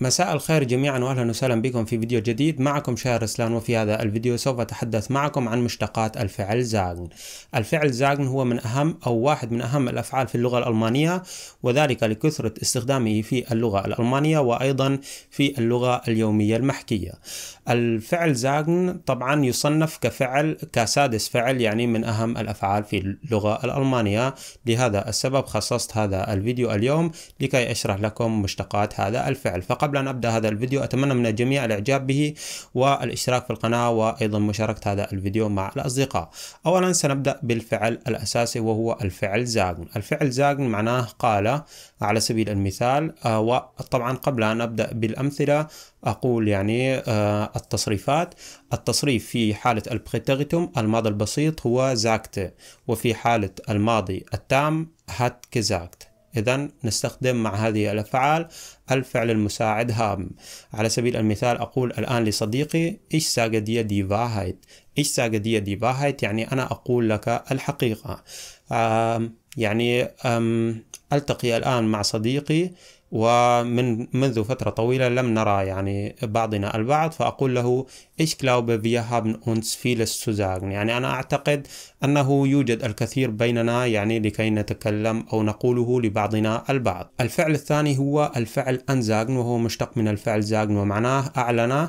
مساء الخير جميعا واهلا وسهلا بكم في فيديو جديد معكم شاهر اسلان وفي هذا الفيديو سوف اتحدث معكم عن مشتقات الفعل زاغن الفعل زاغن هو من اهم او واحد من اهم الافعال في اللغة الالمانية وذلك لكثرة استخدامه في اللغة الالمانية وايضا في اللغة اليومية المحكية الفعل زاغن طبعا يصنف كفعل كسادس فعل يعني من اهم الافعال في اللغة الالمانية لهذا السبب خصصت هذا الفيديو اليوم لكي اشرح لكم مشتقات هذا الفعل فقط قبل أن أبدأ هذا الفيديو أتمنى من الجميع الإعجاب به والاشتراك في القناة وأيضا مشاركة هذا الفيديو مع الأصدقاء أولا سنبدأ بالفعل الأساسي وهو الفعل زاغن الفعل زاغن معناه قال على سبيل المثال آه، وطبعا قبل أن أبدأ بالأمثلة أقول يعني آه، التصريفات التصريف في حالة البريتيريتوم الماضي البسيط هو زاكت وفي حالة الماضي التام هات كزاكت إذا نستخدم مع هذه الأفعال الفعل المساعد هام على سبيل المثال أقول الآن لصديقي إيش ساقدية دي باهايت إيش ساقدية دي باهايت يعني أنا أقول لك الحقيقة آم يعني أم ألتقي الآن مع صديقي ومن منذ فترة طويلة لم نرى يعني بعضنا البعض فأقول له إيش glaube wir هابن أونس vieles يعني أنا أعتقد أنه يوجد الكثير بيننا يعني لكي نتكلم أو نقوله لبعضنا البعض الفعل الثاني هو الفعل أنزاجن وهو مشتق من الفعل زاجن ومعناه أعلن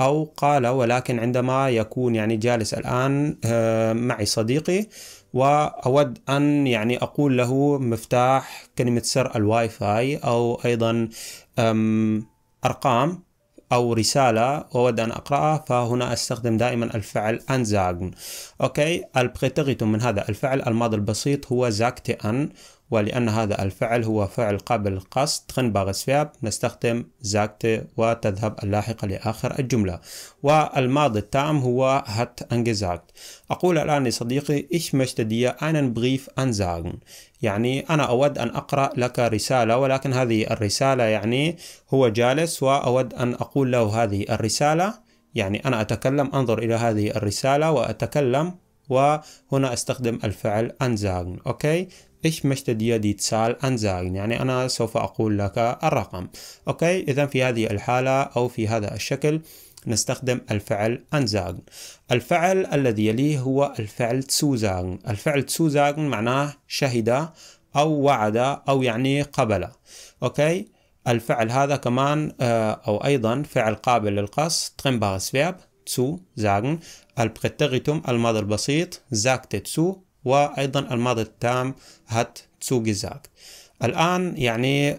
أو قال ولكن عندما يكون يعني جالس الآن آه، معي صديقي واود ان يعني اقول له مفتاح كلمه سر الواي فاي او ايضا ارقام او رساله اود ان اقراها فهنا استخدم دائما الفعل انزاغن اوكي البريتوريتوم من هذا الفعل الماضي البسيط هو زاكتي ان ولأن هذا الفعل هو فعل قبل قصد تنبغس فياب نستخدم زاكت وتذهب اللاحقة لآخر الجملة والماضي التام هو هات انجزاكت أقول الآن لصديقي إيش مشتدية dir بغيف أنزاغن يعني أنا أود أن أقرأ لك رسالة ولكن هذه الرسالة يعني هو جالس وأود أن أقول له هذه الرسالة يعني أنا أتكلم أنظر إلى هذه الرسالة وأتكلم وهنا استخدم الفعل انزاغن أوكي ايش möchte dir die Zahl ansagen يعني أنا سوف أقول لك الرقم أوكي إذا في هذه الحالة أو في هذا الشكل نستخدم الفعل ansagen الفعل الذي يليه هو الفعل zusagen الفعل zusagen معناه شهد أو وعد أو يعني قبل أوكي الفعل هذا كمان آه، أو أيضا فعل قابل للقص trennbares Verb zu sagen البريتيريتوم الماضي البسيط sagte zu وايضا الماضي التام hat zugesagt الآن يعني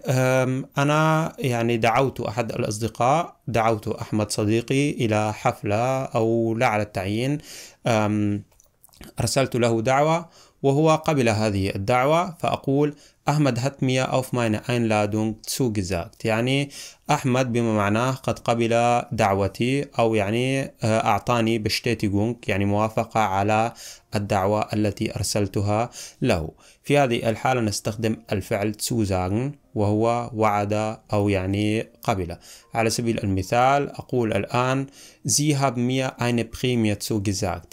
أنا يعني دعوت أحد الأصدقاء دعوت أحمد صديقي إلى حفلة أو لا على التعيين أرسلت له دعوة وهو قبل هذه الدعوة فأقول أحمد هات ميا أوف ماين أين لادونج يعني أحمد بما معناه قد قبل دعوتي أو يعني آه، أعطاني بشتيتي جونك يعني موافقة على الدعوة التي أرسلتها له في هذه الحالة نستخدم الفعل تسو وهو وعد أو يعني قبل على سبيل المثال أقول الآن زي هاب ميا أين Prämie تسو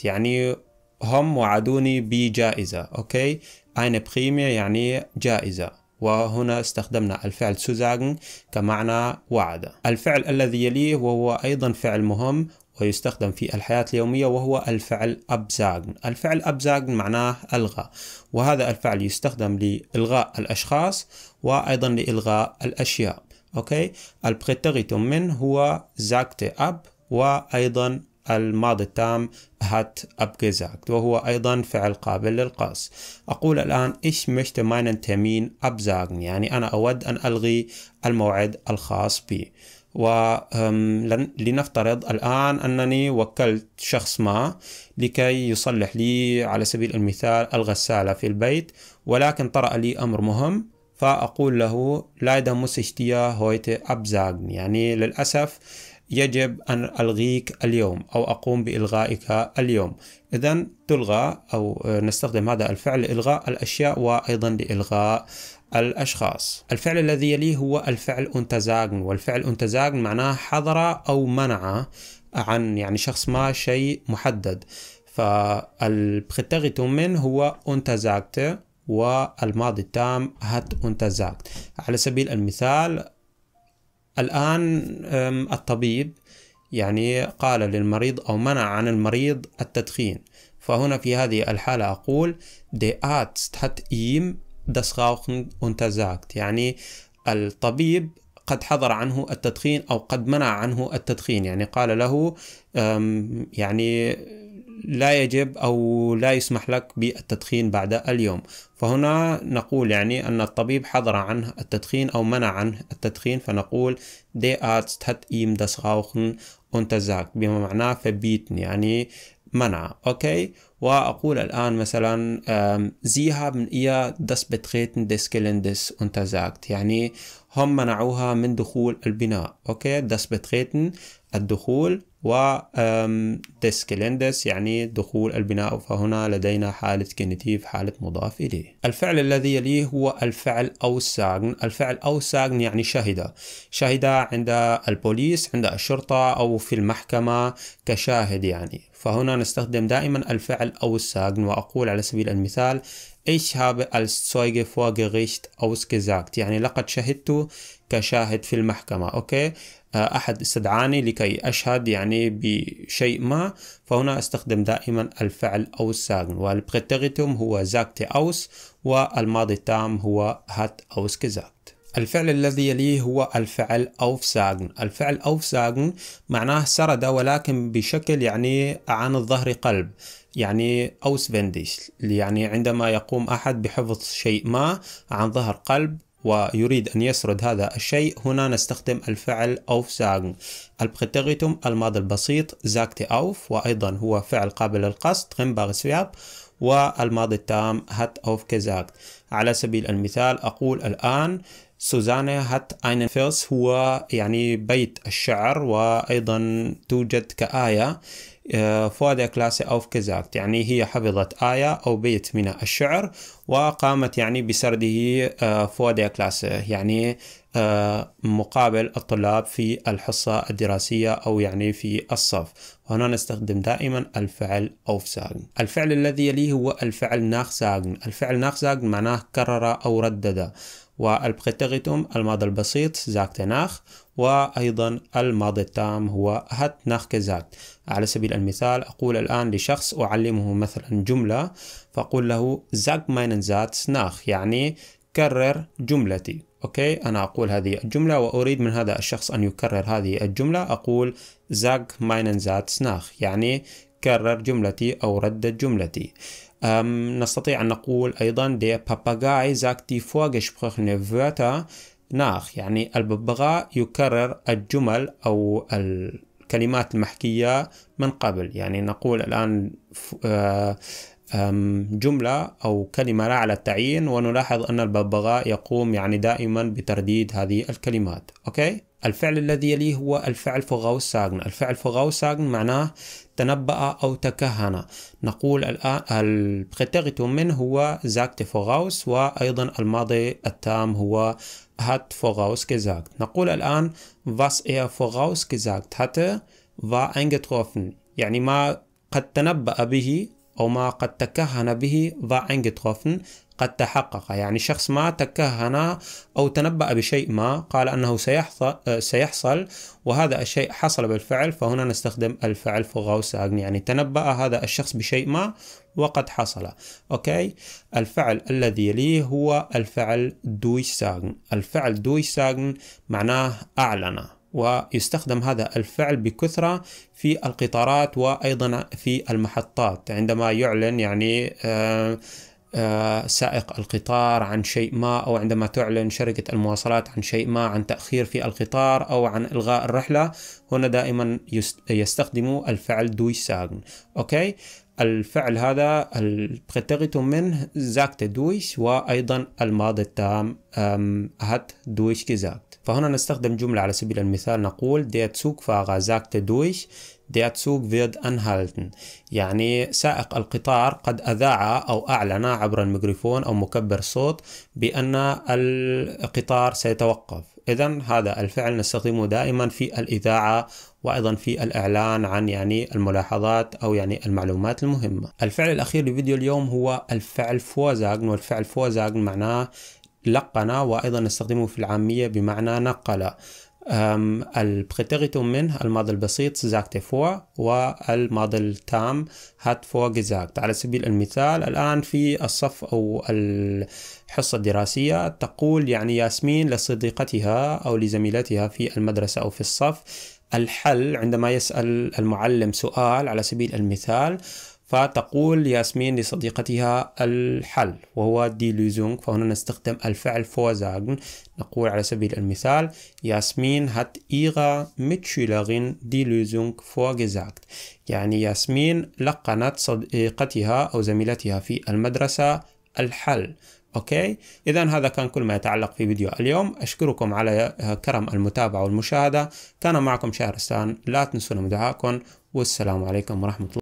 يعني هم وعدوني بجائزة أوكي أين بخيمة يعني جائزة وهنا استخدمنا الفعل سوزاغن كمعنى وعد الفعل الذي يليه وهو أيضا فعل مهم ويستخدم في الحياة اليومية وهو الفعل أبزاغن الفعل أبزاغن معناه ألغى وهذا الفعل يستخدم لإلغاء الأشخاص وأيضا لإلغاء الأشياء أوكي البخيتغيتم من هو زاكتي أب وأيضا الماضي التام hat abgesagt وهو أيضا فعل قابل للقص أقول الآن ich möchte meinen Termin absagen يعني أنا أود أن ألغي الموعد الخاص بي ولنفترض الآن أنني وكلت شخص ما لكي يصلح لي على سبيل المثال الغسالة في البيت ولكن طرأ لي أمر مهم فأقول له leider muss ich dir heute absagen يعني للأسف يجب أن ألغيك اليوم أو أقوم بإلغائك اليوم إذا تلغى أو نستخدم هذا الفعل لإلغاء الأشياء وأيضا لإلغاء الأشخاص الفعل الذي يليه هو الفعل انتزاجن والفعل انتزاجن معناه حضر أو منع عن يعني شخص ما شيء محدد فالبختغتو من هو انتزاجت والماضي التام هات انتزاجت على سبيل المثال الآن الطبيب يعني قال للمريض أو منع عن المريض التدخين فهنا في هذه الحالة أقول دي أتست hat إيم das Rauchen يعني الطبيب قد حظر عنه التدخين أو قد منع عنه التدخين يعني قال له يعني لا يجب أو لا يسمح لك بالتدخين بعد اليوم فهنا نقول يعني أن الطبيب حضر عنه التدخين أو منع عنه التدخين فنقول دي أرست هات إيم داس غاوخن أنتزاك بما معناه فبيتن يعني منع أوكي وأقول الآن مثلا من إيا ihr بتخيتن Betreten des Geländes untersagt يعني هم منعوها من دخول البناء أوكي داس بتخيتن الدخول و تسكلندس يعني دخول البناء فهنا لدينا حالة كينيتيف حالة مضاف إليه الفعل الذي يليه هو الفعل أو أوساغن الفعل أو أوساغن يعني شهد شهد عند البوليس عند الشرطة أو في المحكمة كشاهد يعني فهنا نستخدم دائما الفعل أو أوساغن وأقول على سبيل المثال Ich habe als Zeuge vor Gericht ausgesagt. يعني لقد شهدت كشاهد في المحكمة. أوكي؟ آه، أحد استدعاني لكي أشهد يعني بشيء ما فهنا أستخدم دائما الفعل أوساغن والبريتريتوم هو زاكت أوس والماضي التام هو هات أوس كزاكت الفعل الذي يليه هو الفعل أوف أوفساجن الفعل أوف أوفساجن معناه سرد ولكن بشكل يعني عن الظهر قلب يعني أوس فينديش يعني عندما يقوم أحد بحفظ شيء ما عن ظهر قلب ويريد أن يسرد هذا الشيء هنا نستخدم الفعل أوف ساغن البريتيريتوم الماضي البسيط زاغتي أوف وأيضا هو فعل قابل للقصد غنباغس فياب والماضي التام هات أوف كزاغت على سبيل المثال أقول الآن سوزانا هات أين فيلس هو يعني بيت الشعر وأيضا توجد كآية for their class of يعني هي حفظت آية أو بيت من الشعر وقامت يعني بسرده for their class يعني آه، مقابل الطلاب في الحصة الدراسية أو يعني في الصف وهنا نستخدم دائما الفعل أوف الفعل الذي يليه هو الفعل ناخ الفعل ناخ معناه كرر أو ردد والبريتيريتوم الماضي البسيط زاكت ناخ وأيضا الماضي التام هو هات ناخ كزاكت على سبيل المثال أقول الآن لشخص أعلمه مثلا جملة فأقول له زاك ماينن زات ناخ يعني كرر جملتي أوكي أنا أقول هذه الجملة وأريد من هذا الشخص أن يكرر هذه الجملة أقول زاك ماينن زات ناخ يعني كرر جملتي أو ردد جملتي نستطيع أن نقول أيضا der Papagei sagt die vorgesprochene Wörter nach يعني الببغاء يكرر الجمل أو الكلمات المحكية من قبل يعني نقول الآن أه، جملة أو كلمة لا على التعيين ونلاحظ أن الببغاء يقوم يعني دائما بترديد هذه الكلمات أوكي؟ الفعل الذي يليه هو الفعل ساغن الفعل ساغن معناه تنبأ أو تكهن نقول الآن البريتيريتوم من هو زاكت فوراوس وأيضا الماضي التام هو هات voraus كزاكت نقول الآن was er vorausgesagt hatte war eingetroffen يعني ما قد تنبأ به أو ما قد تكهن به war eingetroffen قد تحقق يعني شخص ما تكهن أو تنبأ بشيء ما قال أنه سيحصل وهذا الشيء حصل بالفعل فهنا نستخدم الفعل فوغاوساغن يعني تنبأ هذا الشخص بشيء ما وقد حصل أوكي الفعل الذي يليه هو الفعل دويساغن الفعل دويساغن معناه أعلن ويستخدم هذا الفعل بكثرة في القطارات وأيضا في المحطات عندما يعلن يعني آه، آه، سائق القطار عن شيء ما او عندما تعلن شركه المواصلات عن شيء ما عن تاخير في القطار او عن الغاء الرحله هنا دائما يستخدموا الفعل دويساغن اوكي الفعل هذا البريتيريتوم منه زاكت دويش وأيضا الماضي التام هات دويش كزاكت فهنا نستخدم جملة على سبيل المثال نقول تسوك فاغا زاكت دويش دي تسوك فيد أنهالتن يعني سائق القطار قد أذاع أو أعلن عبر الميكروفون أو مكبر صوت بأن القطار سيتوقف إذا هذا الفعل نستخدمه دائما في الإذاعة وأيضا في الإعلان عن يعني الملاحظات أو يعني المعلومات المهمة الفعل الأخير لفيديو اليوم هو الفعل فوزاغن والفعل فوزاغن معناه لقن وأيضا نستخدمه في العامية بمعنى نقل البريتوريتوم منه الماضي البسيط زاكت فور والماضي التام هات فور جزاكت على سبيل المثال الآن في الصف أو الحصة الدراسية تقول يعني ياسمين لصديقتها أو لزميلتها في المدرسة أو في الصف الحل عندما يسأل المعلم سؤال على سبيل المثال فتقول ياسمين لصديقتها الحل وهو دي لوزونغ فهنا نستخدم الفعل فوزاغن نقول على سبيل المثال ياسمين هات إيغا ميتشيلاغن دي لوزونغ فوزاغت يعني ياسمين لقنت صديقتها أو زميلتها في المدرسة الحل اوكي اذا هذا كان كل ما يتعلق في فيديو اليوم اشكركم على كرم المتابعه والمشاهده كان معكم شهرستان لا تنسونا مدعاكم والسلام عليكم ورحمه الله